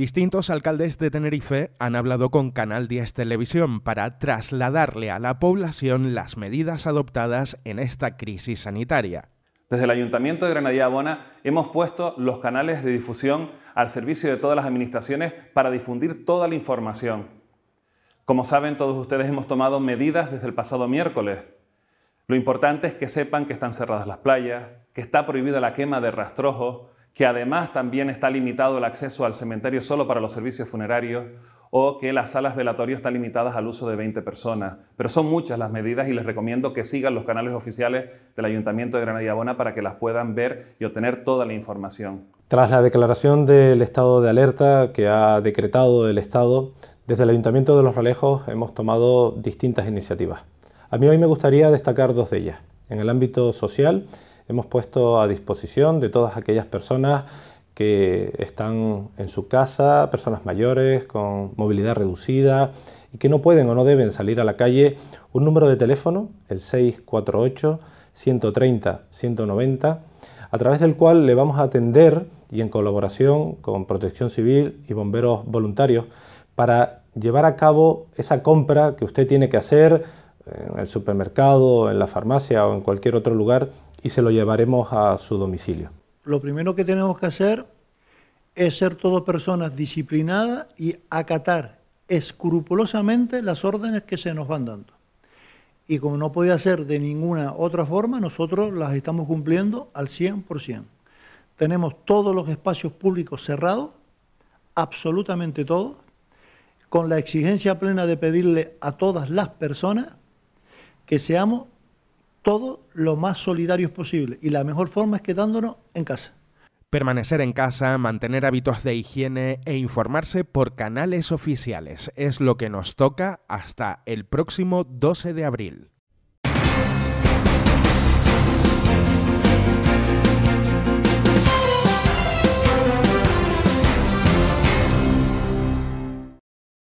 Distintos alcaldes de Tenerife han hablado con Canal 10 Televisión para trasladarle a la población las medidas adoptadas en esta crisis sanitaria. Desde el Ayuntamiento de Granadilla Abona hemos puesto los canales de difusión al servicio de todas las administraciones para difundir toda la información. Como saben todos ustedes hemos tomado medidas desde el pasado miércoles. Lo importante es que sepan que están cerradas las playas, que está prohibida la quema de rastrojos, que además también está limitado el acceso al cementerio solo para los servicios funerarios, o que las salas velatorias están limitadas al uso de 20 personas. Pero son muchas las medidas y les recomiendo que sigan los canales oficiales del Ayuntamiento de Granada y Abona para que las puedan ver y obtener toda la información. Tras la declaración del estado de alerta que ha decretado el Estado, desde el Ayuntamiento de Los Ralejos hemos tomado distintas iniciativas. A mí hoy me gustaría destacar dos de ellas. En el ámbito social, hemos puesto a disposición de todas aquellas personas que están en su casa, personas mayores con movilidad reducida y que no pueden o no deben salir a la calle, un número de teléfono, el 648 130 190, a través del cual le vamos a atender y en colaboración con Protección Civil y bomberos voluntarios para llevar a cabo esa compra que usted tiene que hacer en el supermercado, en la farmacia o en cualquier otro lugar y se lo llevaremos a su domicilio. Lo primero que tenemos que hacer es ser todas personas disciplinadas y acatar escrupulosamente las órdenes que se nos van dando. Y como no puede ser de ninguna otra forma, nosotros las estamos cumpliendo al 100%. Tenemos todos los espacios públicos cerrados, absolutamente todos, con la exigencia plena de pedirle a todas las personas que seamos todo lo más solidarios posible. Y la mejor forma es quedándonos en casa. Permanecer en casa, mantener hábitos de higiene e informarse por canales oficiales es lo que nos toca hasta el próximo 12 de abril.